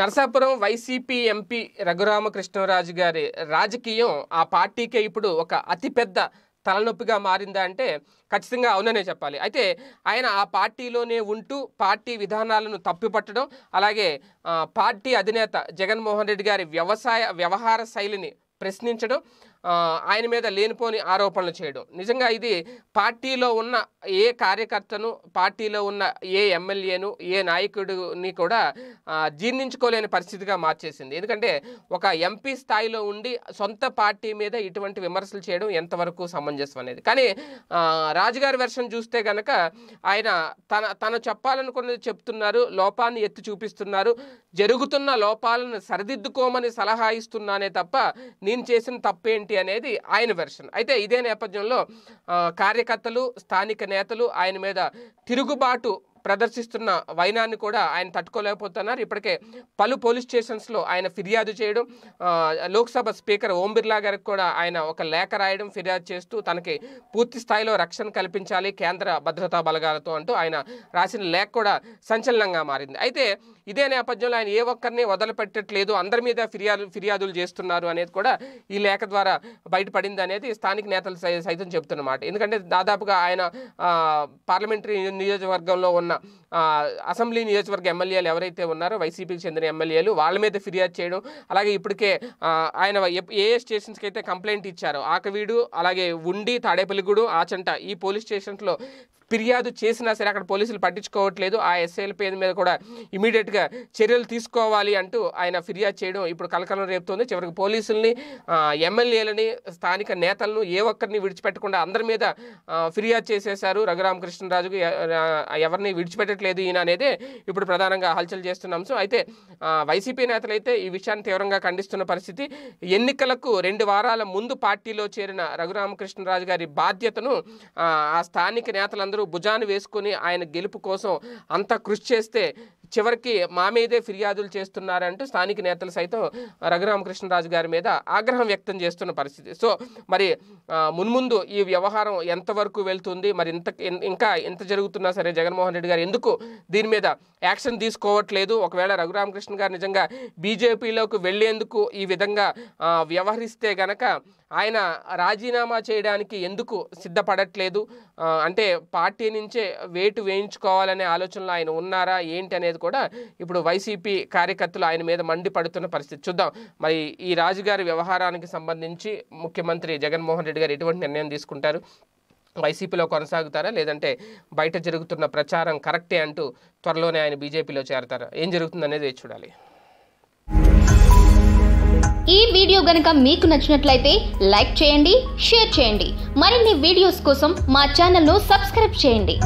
Narasapuram YCP MP Raghuramakrishnaraju గారి రాజకీయం ఆ పార్టీకే ఇప్పుడు ఒక అతిపెద్ద తలనొప్పిగా మారిందా అంటే ఖచ్చితంగా అవుననే చెప్పాలి అయితే ఆయన ఆ పార్టీలోనే ఉంటూ పార్టీ విధానాలను తప్పిపట్టడం అలాగే పార్టీ అధినేత జగన్మోహన్ రెడ్డి గారి వ్యవసాయ వ్యవహార శైలిని ప్రశ్నించడం ఆయన మీద లేనిపోని ఆరోపణలు చేయడం నిజంగా ఇది పార్టీలో ఉన్న ఏ కార్యకర్తను పార్టీలో ఉన్న ఏ ఎమ్మెల్యేను ఏ నాయకుడిని కూడా జీర్ణించుకోలేని పరిస్థితిగా మార్చేసింది ఎందుకంటే ఒక ఎంపీ స్థాయిలో ఉండి సొంత పార్టీ మీద ఇటువంటి విమర్శలు చేయడం ఎంతవరకు సమంజసం అనేది కానీ రాజుగారి వెర్షన్ చూస్తే కనుక ఆయన తన తను చెప్పాలనుకున్నది చెప్తున్నారు లోపాన్ని ఎత్తి చూపిస్తున్నారు జరుగుతున్న లోపాలను సరిదిద్దుకోమని సలహా ఇస్తున్నానే తప్ప నేను చేసిన తప్పేంటి ఏంటి అనేది ఆయన వెర్షన్ అయితే ఇదే నేపథ్యంలో కార్యకర్తలు స్థానిక నేతలు ఆయన మీద తిరుగుబాటు ప్రదర్శిస్తున్న వైనాన్ని కూడా ఆయన తట్టుకోలేకపోతున్నారు ఇప్పటికే పలు పోలీస్ స్టేషన్స్లో ఆయన ఫిర్యాదు చేయడం లోక్సభ స్పీకర్ ఓం బిర్లా గారికి కూడా ఆయన ఒక లేఖ రాయడం ఫిర్యాదు చేస్తూ తనకి పూర్తి స్థాయిలో రక్షణ కల్పించాలి కేంద్ర భద్రతా బలగాలతో అంటూ ఆయన రాసిన లేఖ కూడా సంచలనంగా మారింది అయితే ఇదే నేపథ్యంలో ఆయన ఏ ఒక్కరిని వదలపెట్టట్లేదు అందరి మీద ఫిర్యాదు ఫిర్యాదులు చేస్తున్నారు అనేది కూడా ఈ లేఖ ద్వారా బయటపడింది అనేది స్థానిక నేతలు సైతం చెబుతున్నమాట ఎందుకంటే దాదాపుగా ఆయన పార్లమెంటరీ నియోజకవర్గంలో ఉన్న అసెంబ్లీ నియోజకవర్గ ఎమ్మెల్యేలు ఎవరైతే ఉన్నారో వైసీపీకి చెందిన ఎమ్మెల్యేలు వాళ్ళ మీద ఫిర్యాదు చేయడం అలాగే ఇప్పటికే ఆయన ఏ స్టేషన్స్కి అయితే కంప్లైంట్ ఇచ్చారో ఆకవీడు అలాగే ఉండి తాడేపల్లిగూడు ఆచంట ఈ పోలీస్ స్టేషన్స్లో ఫిర్యాదు చేసినా సరే అక్కడ పోలీసులు పట్టించుకోవట్లేదు ఆ ఎస్ఐల పేరు మీద కూడా ఇమీడియట్గా చర్యలు తీసుకోవాలి అంటూ ఆయన ఫిర్యాదు చేయడం ఇప్పుడు కలకలం రేపుతోంది చివరికి పోలీసుల్ని ఎమ్మెల్యేలని స్థానిక నేతలను ఏ ఒక్కరిని విడిచిపెట్టకుండా అందరి మీద ఫిర్యాదు చేసేశారు రఘురామకృష్ణరాజుకు ఎవరిని విడిచిపెట్టట్లేదు ఈయన అనేది ఇప్పుడు ప్రధానంగా హల్చల్ చేస్తున్నాం సో అయితే వైసీపీ నేతలు అయితే ఈ విషయాన్ని తీవ్రంగా ఖండిస్తున్న పరిస్థితి ఎన్నికలకు రెండు వారాల ముందు పార్టీలో చేరిన రఘురామకృష్ణరాజు గారి బాధ్యతను ఆ స్థానిక నేతలందరూ అందరూ భుజాన్ని వేసుకుని ఆయన గెలుపు కోసం అంత కృషి చేస్తే చివరికి మా మీదే ఫిర్యాదులు చేస్తున్నారంటూ స్థానిక నేతలు సైతం రఘురామకృష్ణరాజు గారి మీద ఆగ్రహం వ్యక్తం చేస్తున్న పరిస్థితి సో మరి మున్ముందు ఈ వ్యవహారం ఎంతవరకు వెళ్తుంది మరి ఇంత ఇంకా ఎంత జరుగుతున్నా సరే జగన్మోహన్ రెడ్డి గారు ఎందుకు దీని మీద యాక్షన్ తీసుకోవట్లేదు ఒకవేళ రఘురామకృష్ణ గారు నిజంగా బీజేపీలోకి వెళ్లేందుకు ఈ విధంగా వ్యవహరిస్తే గనక ఆయన రాజీనామా చేయడానికి ఎందుకు సిద్ధపడట్లేదు అంటే పార్టీ నుంచే వేటు వేయించుకోవాలనే ఆలోచనలో ఆయన ఉన్నారా ఏంటి అనేది అనేది కూడా ఇప్పుడు వైసీపీ కార్యకర్తలు ఆయన మీద మండిపడుతున్న పరిస్థితి చూద్దాం మరి ఈ రాజుగారి వ్యవహారానికి సంబంధించి ముఖ్యమంత్రి జగన్మోహన్ రెడ్డి గారు ఎటువంటి నిర్ణయం తీసుకుంటారు వైసీపీలో కొనసాగుతారా లేదంటే బయట జరుగుతున్న ప్రచారం కరెక్టే అంటూ త్వరలోనే ఆయన బీజేపీలో చేరతారా ఏం అనేది చూడాలి ఈ వీడియో గనక మీకు నచ్చినట్లయితే లైక్ చేయండి షేర్ చేయండి మరిన్ని వీడియోస్ కోసం మా ఛానల్ను సబ్స్క్రైబ్ చేయండి